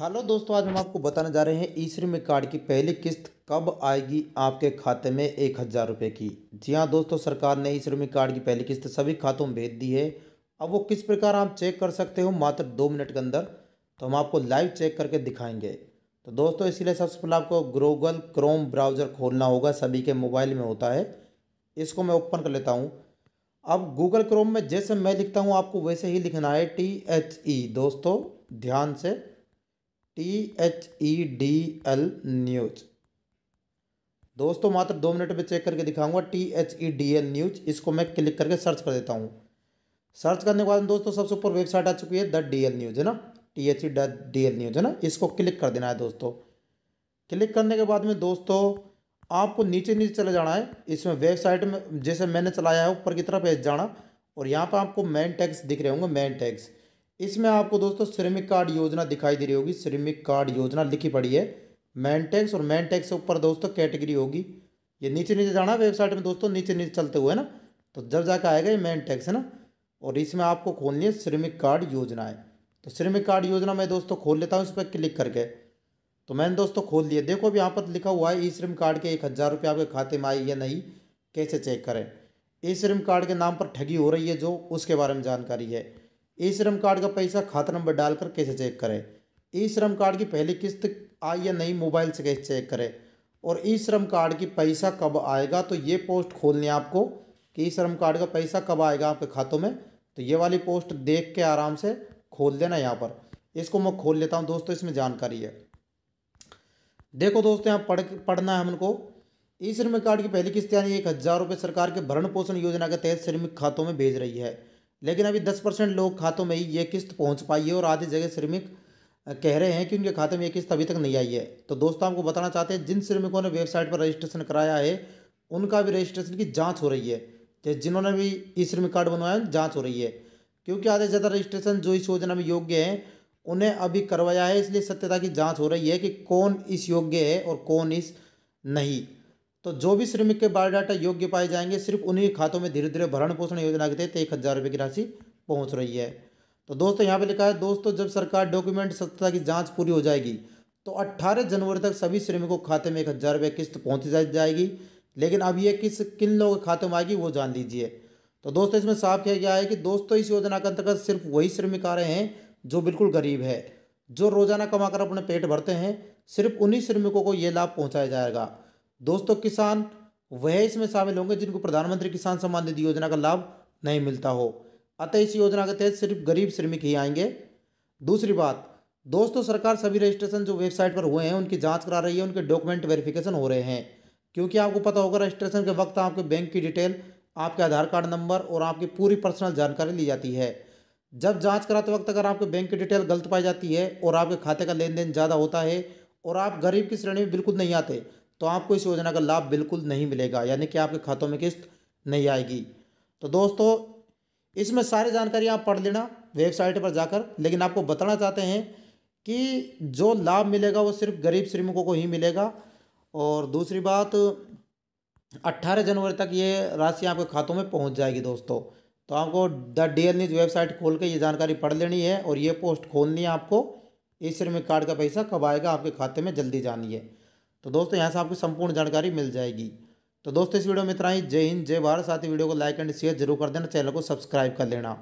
hello दोस्तों आज हम आपको बताने जा रहे हैं ई श्रम कार्ड की पहली किस्त कब आएगी आपके खाते में एक हज़ार रुपये की जी हाँ दोस्तों सरकार ने ई श्रमिक कार्ड की पहली किस्त सभी खातों में भेज दी है अब वो किस प्रकार आप चेक कर सकते हो मात्र दो मिनट के अंदर तो हम आपको लाइव चेक करके दिखाएंगे तो दोस्तों इसलिए सबसे पहले आपको ग्रोगल क्रोम ब्राउज़र खोलना होगा सभी के मोबाइल में होता है इसको मैं ओपन कर लेता हूँ अब गूगल क्रोम में जैसे मैं लिखता हूँ आपको वैसे ही लिखना है टी एच ई दोस्तों ध्यान से T H E D L news दोस्तों मात्र दो मिनट में चेक करके दिखाऊंगा T H E D L news इसको मैं क्लिक करके सर्च कर देता हूँ सर्च करने के बाद दोस्तों सबसे ऊपर वेबसाइट आ चुकी है द डी एल न्यूज है ना T H E D L news है ना इसको क्लिक कर देना है दोस्तों क्लिक करने के बाद में दोस्तों आपको नीचे नीचे चले जाना है इसमें वेबसाइट में जैसे मैंने चलाया है ऊपर की तरफ जाना और यहाँ पर आपको मेन टैक्स दिख रहे होंगे मेन टैक्स इसमें आपको दोस्तों श्रमिक कार्ड योजना दिखाई दे रही होगी श्रमिक कार्ड योजना लिखी पड़ी है मैन टैक्स और मैन टैक्स से ऊपर दोस्तों कैटेगरी होगी ये नीचे नीचे जाना वेबसाइट में दोस्तों नीचे नीचे चलते हुए ना तो जब जाकर आएगा ये मैन टैक्स है ना और इसमें आपको खोलनी है श्रमिक कार्ड योजना है तो श्रमिक कार्ड योजना मैं दोस्तों खोल लेता हूँ इस पर क्लिक करके तो मैंने दोस्तों खोल दिया देखो अभी यहाँ पर लिखा हुआ है ई श्रम कार्ड के एक हज़ार रुपये आपके खाते में आई या नहीं कैसे चेक करें ई श्रम कार्ड के नाम पर ठगी हो रही है जो उसके बारे में जानकारी है ई श्रम कार्ड का पैसा खाता नंबर डालकर कैसे चेक करें ई श्रम कार्ड की पहली किस्त आई या नहीं मोबाइल से कैसे चेक करें और ई श्रम कार्ड की पैसा कब आएगा तो ये पोस्ट खोलनी है आपको कि ई श्रम कार्ड का पैसा कब आएगा आपके खातों में तो ये वाली पोस्ट देख के आराम से खोल देना यहाँ पर इसको मैं खोल लेता हूँ दोस्तों इसमें जानकारी है देखो दोस्तों यहाँ पढ़ पढ़ना है हमको ई श्रमिक कार्ड की पहली किस्त यानी एक हज़ार रुपये सरकार के भरण पोषण योजना के तहत श्रमिक खातों में भेज रही है लेकिन अभी दस परसेंट लोग खातों में ही ये किस्त पहुंच पाई है और आधी जगह श्रमिक कह रहे हैं कि उनके खाते में ये किस्त अभी तक नहीं आई है तो दोस्तों आपको बताना चाहते हैं जिन श्रमिकों ने वेबसाइट पर रजिस्ट्रेशन कराया है उनका भी रजिस्ट्रेशन की जाँच हो रही है तो जिन्होंने भी ई श्रमिक कार्ड बनवाया जाँच हो रही है क्योंकि आधे ज़्यादा रजिस्ट्रेशन जो इस योजना में योग्य हैं उन्हें अभी करवाया है इसलिए सत्यता की जाँच हो रही है कि कौन इस योग्य है और कौन इस नहीं तो जो भी श्रमिक के बायोडाटा योग्य पाए जाएंगे सिर्फ उन्हीं खातों में धीरे धीरे भरण पोषण योजना के तहत एक हज़ार रुपये की राशि पहुंच रही है तो दोस्तों यहाँ पे लिखा है दोस्तों जब सरकार डॉक्यूमेंट सत्यता की जांच पूरी हो जाएगी तो 18 जनवरी तक सभी श्रमिकों के खाते में एक हज़ार रुपये किस्त पहुँच जाएगी लेकिन अब ये किस किन लोगों के खाते में आएगी वो जान लीजिए तो दोस्तों इसमें साफ किया गया है कि दोस्तों इस योजना के अंतर्गत सिर्फ वही श्रमिक आ रहे हैं जो बिल्कुल गरीब है जो रोज़ाना कमाकर अपने पेट भरते हैं सिर्फ उन्हीं श्रमिकों को ये लाभ पहुँचाया जाएगा दोस्तों किसान वह इसमें शामिल होंगे जिनको प्रधानमंत्री किसान सम्मान निधि योजना का लाभ नहीं मिलता हो अतः इस योजना के तहत सिर्फ गरीब श्रमिक ही आएंगे दूसरी बात दोस्तों सरकार सभी रजिस्ट्रेशन जो वेबसाइट पर हुए हैं उनकी जांच करा रही है उनके डॉक्यूमेंट वेरिफिकेशन हो रहे हैं क्योंकि आपको पता होगा रजिस्ट्रेशन के वक्त आपके बैंक की डिटेल आपके आधार कार्ड नंबर और आपकी पूरी पर्सनल जानकारी ली जाती है जब जाँच कराते वक्त अगर आपके बैंक की डिटेल गलत पाई जाती है और आपके खाते का लेन देन ज़्यादा होता है और आप गरीब की श्रेणी में बिल्कुल नहीं आते तो आपको इस योजना का लाभ बिल्कुल नहीं मिलेगा यानी कि आपके खातों में किस्त नहीं आएगी तो दोस्तों इसमें सारी जानकारी आप पढ़ लेना वेबसाइट पर जाकर लेकिन आपको बताना चाहते हैं कि जो लाभ मिलेगा वो सिर्फ गरीब श्रमिकों को ही मिलेगा और दूसरी बात 18 जनवरी तक ये राशि आपके खातों में पहुंच जाएगी दोस्तों तो आपको the D L news website खोल के ये जानकारी पढ़ लेनी है और ये पोस्ट खोलनी है आपको इस श्रमिक कार्ड का पैसा कब आएगा आपके खाते में जल्दी जानिए तो दोस्तों यहाँ से आपको संपूर्ण जानकारी मिल जाएगी तो दोस्तों इस वीडियो में इतना ही जय हिंद जय भारत साथ ही वीडियो को लाइक एंड शेयर जरूर कर देना चैनल को सब्सक्राइब कर लेना